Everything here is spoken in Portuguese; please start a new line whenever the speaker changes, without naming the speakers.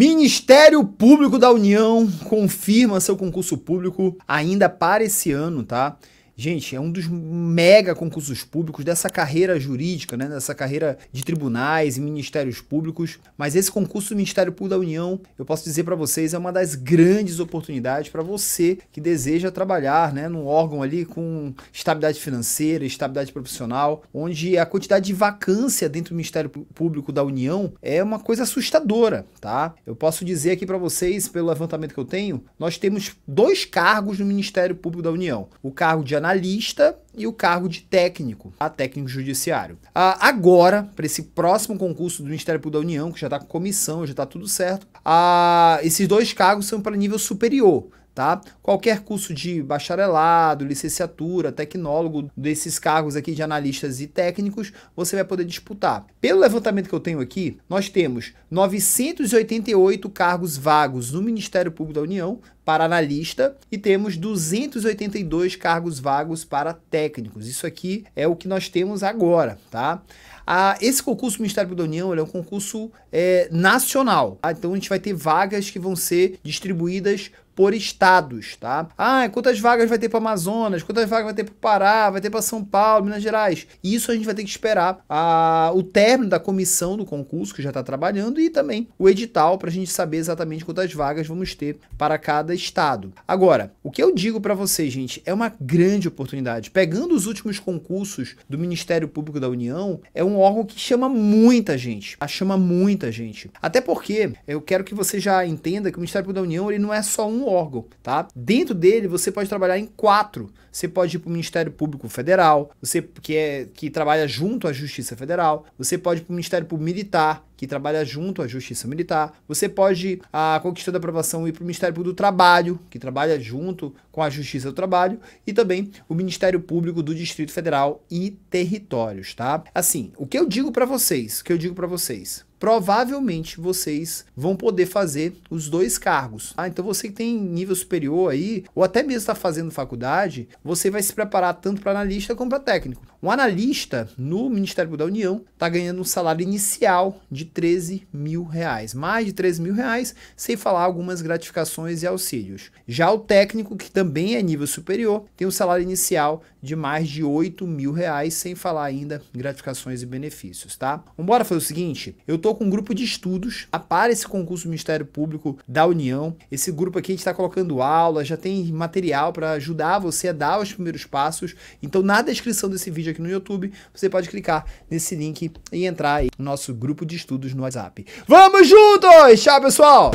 Ministério Público da União confirma seu concurso público ainda para esse ano, tá? Gente, é um dos mega concursos públicos dessa carreira jurídica, né? dessa carreira de tribunais e ministérios públicos. Mas esse concurso do Ministério Público da União, eu posso dizer para vocês, é uma das grandes oportunidades para você que deseja trabalhar né? num órgão ali com estabilidade financeira, estabilidade profissional, onde a quantidade de vacância dentro do Ministério Público da União é uma coisa assustadora, tá? Eu posso dizer aqui para vocês, pelo levantamento que eu tenho, nós temos dois cargos no Ministério Público da União: o cargo de analista e o cargo de técnico, a técnico judiciário. Ah, agora, para esse próximo concurso do Ministério Público da União, que já está com comissão, já está tudo certo, ah, esses dois cargos são para nível superior. Tá? Qualquer curso de bacharelado, licenciatura, tecnólogo, desses cargos aqui de analistas e técnicos, você vai poder disputar. Pelo levantamento que eu tenho aqui, nós temos 988 cargos vagos no Ministério Público da União para analista e temos 282 cargos vagos para técnicos. Isso aqui é o que nós temos agora, tá? Ah, esse concurso do Ministério da União é um concurso é, nacional. Tá? Então a gente vai ter vagas que vão ser distribuídas por estados, tá? Ah, quantas vagas vai ter para Amazonas? Quantas vagas vai ter para Pará? Vai ter para São Paulo, Minas Gerais? Isso a gente vai ter que esperar a, ah, o término da comissão do concurso que já está trabalhando e também o edital para a gente saber exatamente quantas vagas vamos ter para cada cada estado. Agora, o que eu digo para vocês, gente, é uma grande oportunidade. Pegando os últimos concursos do Ministério Público da União, é um órgão que chama muita gente. Chama muita gente. Até porque eu quero que você já entenda que o Ministério Público da União ele não é só um órgão, tá? Dentro dele você pode trabalhar em quatro. Você pode ir para o Ministério Público Federal, você que é que trabalha junto à Justiça Federal, você pode ir para o Ministério Público Militar, que trabalha junto à Justiça Militar. Você pode, a conquistando da aprovação, ir para o Ministério Público do Trabalho, que trabalha junto com a Justiça do Trabalho, e também o Ministério Público do Distrito Federal e Territórios, tá? Assim, o que eu digo para vocês, o que eu digo para vocês, provavelmente vocês vão poder fazer os dois cargos. Ah, então você que tem nível superior aí, ou até mesmo está fazendo faculdade, você vai se preparar tanto para analista como para técnico. Um analista no Ministério Público da União está ganhando um salário inicial de 13 mil reais, mais de 13 mil reais, sem falar algumas gratificações e auxílios. Já o técnico, que também é nível superior, tem um salário inicial de mais de 8 mil reais, sem falar ainda gratificações e benefícios, tá? Vamos fazer o seguinte, eu estou com um grupo de estudos ah, para esse concurso do Ministério Público da União. Esse grupo aqui a gente está colocando aula, já tem material para ajudar você a dar os primeiros passos. Então, na descrição desse vídeo aqui no YouTube, você pode clicar nesse link e entrar aí no nosso grupo de estudos no WhatsApp. Vamos juntos! Tchau, pessoal!